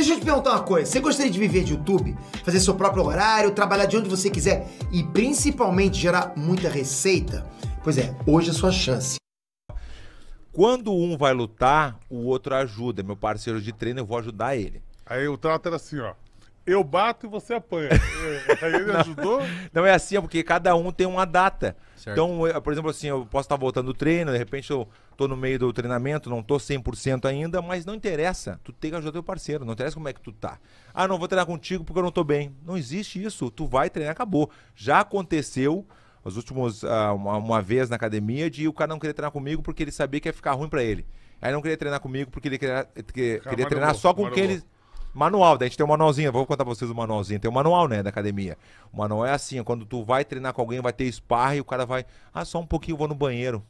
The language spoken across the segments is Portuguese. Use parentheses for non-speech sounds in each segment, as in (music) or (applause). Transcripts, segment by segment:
Deixa eu te perguntar uma coisa. Você gostaria de viver de YouTube? Fazer seu próprio horário, trabalhar de onde você quiser e principalmente gerar muita receita? Pois é, hoje é a sua chance. Quando um vai lutar, o outro ajuda. Meu parceiro de treino, eu vou ajudar ele. Aí o trato era assim, ó. Eu bato e você apanha. Aí é, tá ele (laughs) não, ajudou? Não é assim, é porque cada um tem uma data. Certo. Então, eu, por exemplo, assim, eu posso estar voltando do treino, de repente eu tô no meio do treinamento, não tô 100% ainda, mas não interessa. Tu tem que ajudar teu parceiro, não interessa como é que tu tá. Ah, não vou treinar contigo porque eu não tô bem. Não existe isso. Tu vai treinar, acabou. Já aconteceu os últimos ah, uma, uma, vez na academia de o cara não querer treinar comigo porque ele sabia que ia ficar ruim para ele. Aí não queria treinar comigo porque ele queria, queria, queria treinar só com quem ele Manual, daí a gente tem um manualzinho. Vou contar pra vocês o manualzinho. Tem um manual, né, da academia. O manual é assim: quando tu vai treinar com alguém, vai ter sparra e o cara vai. Ah, só um pouquinho, vou no banheiro.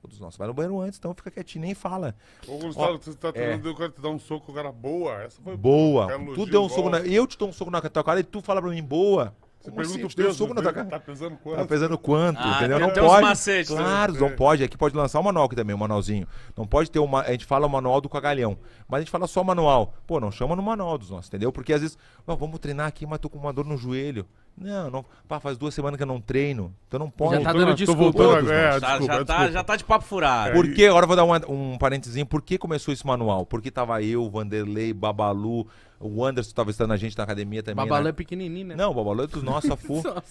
Todos nós. Vai no banheiro antes, então fica quietinho, nem fala. Ô, Gustavo, Ó, você tá treinando, é... te um soco, o cara, boa. Essa foi boa. boa. Tu deu um soco na... Eu te dou um soco na tua cara e tu fala pra mim, boa. Você Como pergunta assim? o peso, soco Tá pesando quanto? Tá pesando quanto, ah, entendeu? Não pode. Macetes, né? claro, né? não é. pode. Aqui pode lançar um manual aqui também, um manualzinho. Não pode ter uma. A gente fala o manual do cagalhão, mas a gente fala só manual. Pô, não chama no manual dos nossos, entendeu? Porque às vezes, oh, vamos treinar aqui, mas tô com uma dor no joelho. Não, não. Pá, faz duas semanas que eu não treino. Então não pode. Já tá dando desculpa. é, desculpa, já, Tá, já tá de papo furado. Por quê? Agora vou dar um, um parentezinho. Por que começou esse manual? Porque tava eu, Vanderlei, Babalu, o Anderson tava estando a gente na academia também. Babalu né? é pequenininho, né? Não, o Babalu é do nosso afu. (laughs)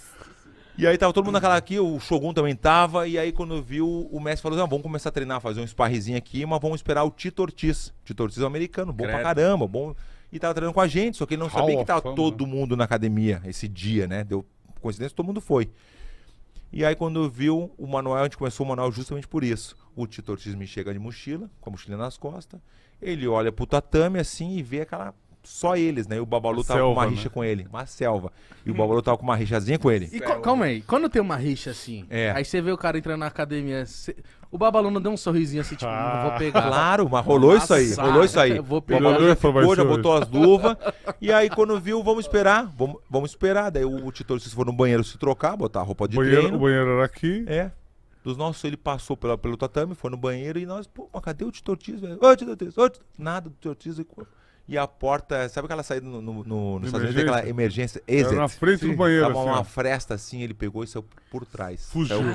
E aí tava todo mundo naquela aqui, o Shogun também tava, e aí quando viu, o Messi falou, assim, não, vamos começar a treinar, fazer um sparrezinho aqui, mas vamos esperar o Tito Ortiz. Tito Ortiz é um americano, bom Credo. pra caramba, bom... E tava treinando com a gente, só que ele não Hall sabia que tava fama. todo mundo na academia esse dia, né? Deu coincidência, todo mundo foi. E aí quando viu o Manuel, a gente começou o Manuel justamente por isso. O Tito Ortiz me chega de mochila, com a mochila nas costas, ele olha pro tatame assim e vê aquela só eles, né? E o Babalu tava selva, com uma né? rixa com ele, uma selva. E o Babalu tava com uma rixazinha com ele. E co- calma aí, quando tem uma rixa assim, É. aí você vê o cara entrando na academia, cê- o Babalu não deu um sorrisinho assim, tipo, Ah. não vou pegar. (laughs) Claro, mas rolou isso aí, rolou isso aí. (laughs) Vou pegar. O Babalu já ficou, já botou as luvas. E aí, quando viu, vamos esperar, vamos, vamos esperar. Daí o, o Titor, se for no banheiro se trocar, botar a roupa de banheiro, o treino. banheiro era aqui. É. Dos nossos, ele passou pela, pelo tatame, foi no banheiro e nós, pô, mas cadê o Titor Tiz, velho? Ô, Titor Tiz, ô, Titor- Nada do Titor Tiz e a porta. Sabe aquela saída no, no, no, nos Estados Unidos? Aquela emergência. Exit. Era na frente Sim. do banheiro. Tava assim, uma ó. fresta assim, ele pegou e saiu por trás. Fugiu. fugiu.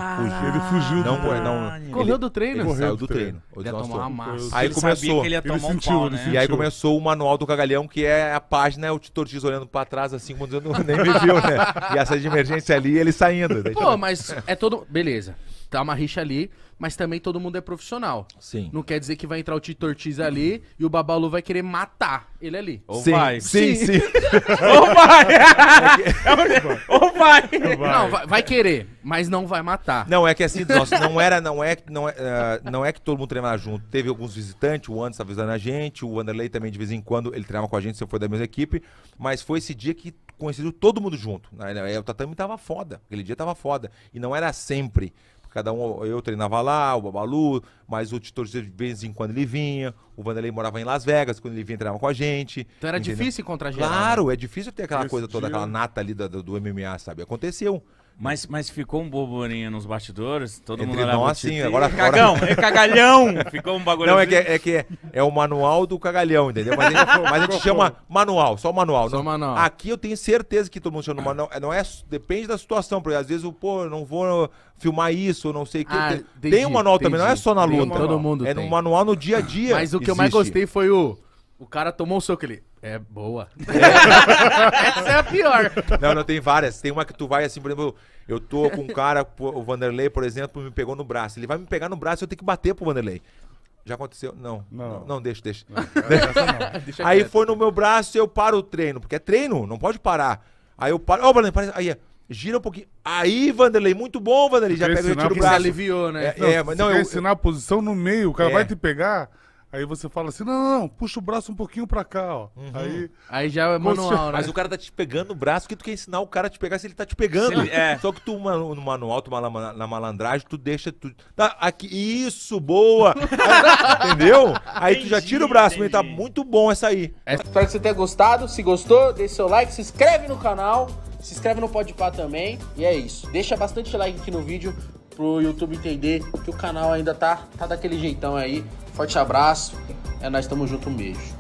Ele fugiu não, do treino. Não, correu ele, do treino. Ele saiu do treino. treino. Ele ia tomar uma massa. Aí ele começou. ele ia tomar ele um sentiu, pau, né? E aí começou o manual do cagalhão, que é a página, é o Titor Giz olhando pra trás assim, quando eu (laughs) nem me viu, né? E essa de emergência ali, ele saindo. Pô, mas é todo. Beleza tá uma rixa ali, mas também todo mundo é profissional. Sim. Não quer dizer que vai entrar o Tito Ortiz ali e o Babalu vai querer matar ele ali. Ou sim, vai. Sim, sim. sim. (laughs) É (laughs) Ou vai. Ou vai. Não, vai, vai, querer, mas não vai matar. Não, é que assim, nossa, não era, não é, não é, uh, não é que todo mundo treinava junto. Teve alguns visitantes, o Anderson estava visitando a gente, o Anderley também de vez em quando ele treinava com a gente, se foi da mesma equipe, mas foi esse dia que conheceu todo mundo junto. Né, o tatame tava foda, aquele dia tava foda. E não era sempre. Cada um, eu treinava lá, o Babalu, mas o Titor de vez em quando ele vinha. O Vanderlei morava em Las Vegas, quando ele vinha treinava com a gente. Então era entendeu? difícil encontrar geral. Né? Claro, né? é difícil ter aquela Esse coisa toda, dia... aquela nata ali do, do MMA, sabe? Aconteceu. Mas, mas ficou um burburinho nos bastidores, todo Entre mundo não nós, tipo, sim, agora, agora... Cagão, (laughs) é cagalhão! Ficou um bagulho Não, é assim. que, é, é, que é, é o manual do cagalhão, entendeu? Mas, mas a gente chama manual, só o manual. Só o manual. Aqui eu tenho certeza que todo mundo chama manual. É, não é, depende da situação, porque às vezes, eu, pô, não vou filmar isso, não sei o ah, que. Tem, um manual entendi. também, não é só na luta. Todo mundo É no um manual no dia a dia. Mas o que existe. eu mais gostei foi o... O cara tomou o soco, ele... É boa. É. (laughs) Essa é a pior. Não, não, tem várias. Tem uma que tu vai assim, por exemplo, eu tô com um cara, o Vanderlei, por exemplo, me pegou no braço. Ele vai me pegar no braço, eu tenho que bater pro Vanderlei. Já aconteceu? Não. Não, não deixa, deixa. Não, não. (laughs) deixa aí foi no meu braço e eu paro o treino, porque é treino, não pode parar. Aí eu paro. Ó, oh, Vanderlei, para aí. Gira um pouquinho. Aí, Vanderlei, muito bom, Vanderlei. Já pega o tiro braço. aliviou, né? É, não, é, não, eu, ensinar a posição no meio, o cara é. vai te pegar. Aí você fala assim, não, não, não, puxa o braço um pouquinho pra cá, ó. Uhum. Aí, aí já é manual, né? Mas o cara tá te pegando o braço que tu quer ensinar o cara a te pegar se ele tá te pegando. Ele, é. Só que tu no manual, tu na malandragem, tu deixa tu tá, aqui, isso, boa. (laughs) Entendeu? Aí tu já tira o braço, mas tá muito bom essa aí. É. Espero que você tenha gostado. Se gostou, deixa seu like, se inscreve no canal, se inscreve no Podpah também. E é isso. Deixa bastante like aqui no vídeo pro YouTube entender que o canal ainda tá tá daquele jeitão aí. Forte abraço, é nós estamos junto mesmo.